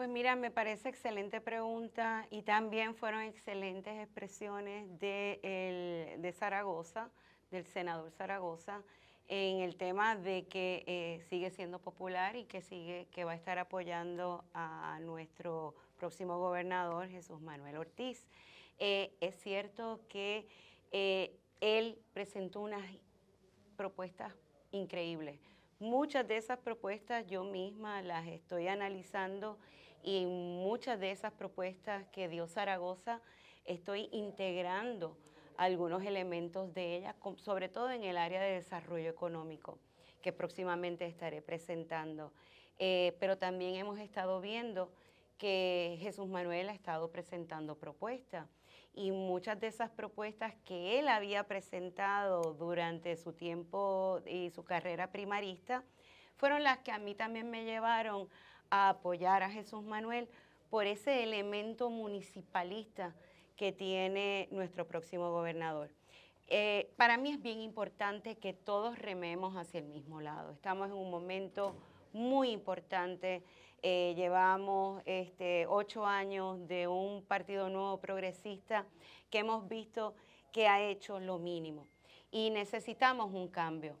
Pues mira, me parece excelente pregunta y también fueron excelentes expresiones de, Zaragoza, del senador Zaragoza, en el tema de que eh, sigue siendo popular y que sigue, que va a estar apoyando a nuestro próximo gobernador, Jesús Manuel Ortiz. Eh, es cierto que eh, él presentó unas propuestas increíbles. Muchas de esas propuestas yo misma las estoy analizando y muchas de esas propuestas que dio Zaragoza estoy integrando algunos elementos de ellas, sobre todo en el área de desarrollo económico, que próximamente estaré presentando. Eh, pero también hemos estado viendo que Jesús Manuel ha estado presentando propuestas y muchas de esas propuestas que él había presentado durante su tiempo y su carrera primarista fueron las que a mí también me llevaron a apoyar a Jesús Manuel por ese elemento municipalista que tiene nuestro próximo gobernador. Eh, para mí es bien importante que todos rememos hacia el mismo lado. Estamos en un momento muy importante. Eh, llevamos este, ocho años de un partido nuevo progresista que hemos visto que ha hecho lo mínimo y necesitamos un cambio.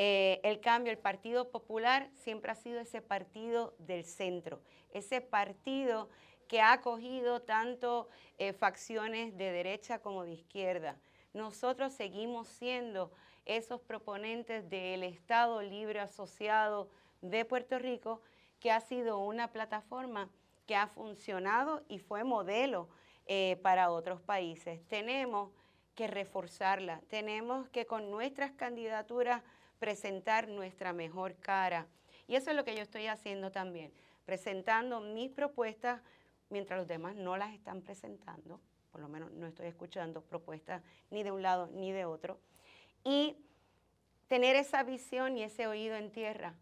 Eh, el cambio, el Partido Popular siempre ha sido ese partido del centro, ese partido que ha acogido tanto eh, facciones de derecha como de izquierda. Nosotros seguimos siendo esos proponentes del Estado Libre Asociado de Puerto Rico, que ha sido una plataforma que ha funcionado y fue modelo eh, para otros países. Tenemos que reforzarla, tenemos que con nuestras candidaturas presentar nuestra mejor cara. Y eso es lo que yo estoy haciendo también, presentando mis propuestas mientras los demás no las están presentando, por lo menos no estoy escuchando propuestas ni de un lado ni de otro, y tener esa visión y ese oído en tierra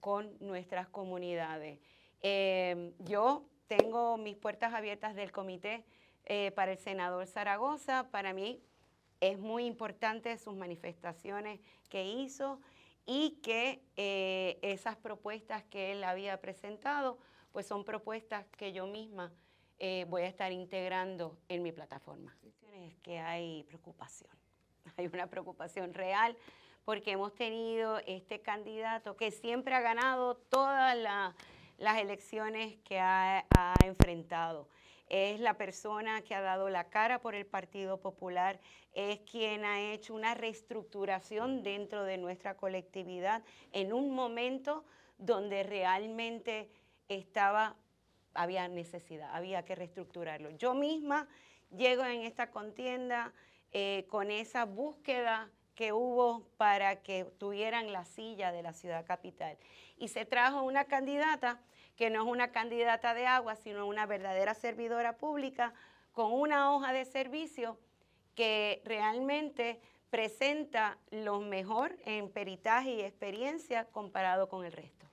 con nuestras comunidades. Eh, yo tengo mis puertas abiertas del comité eh, para el senador Zaragoza, para mí es muy importante sus manifestaciones que hizo y que eh, esas propuestas que él había presentado, pues son propuestas que yo misma eh, voy a estar integrando en mi plataforma. Es que hay preocupación, hay una preocupación real porque hemos tenido este candidato que siempre ha ganado todas las elecciones que ha enfrentado es la persona que ha dado la cara por el Partido Popular, es quien ha hecho una reestructuración dentro de nuestra colectividad en un momento donde realmente estaba, había necesidad, había que reestructurarlo. Yo misma llego en esta contienda eh, con esa búsqueda que hubo para que tuvieran la silla de la ciudad capital. Y se trajo una candidata que no es una candidata de agua, sino una verdadera servidora pública con una hoja de servicio que realmente presenta lo mejor en peritaje y experiencia comparado con el resto.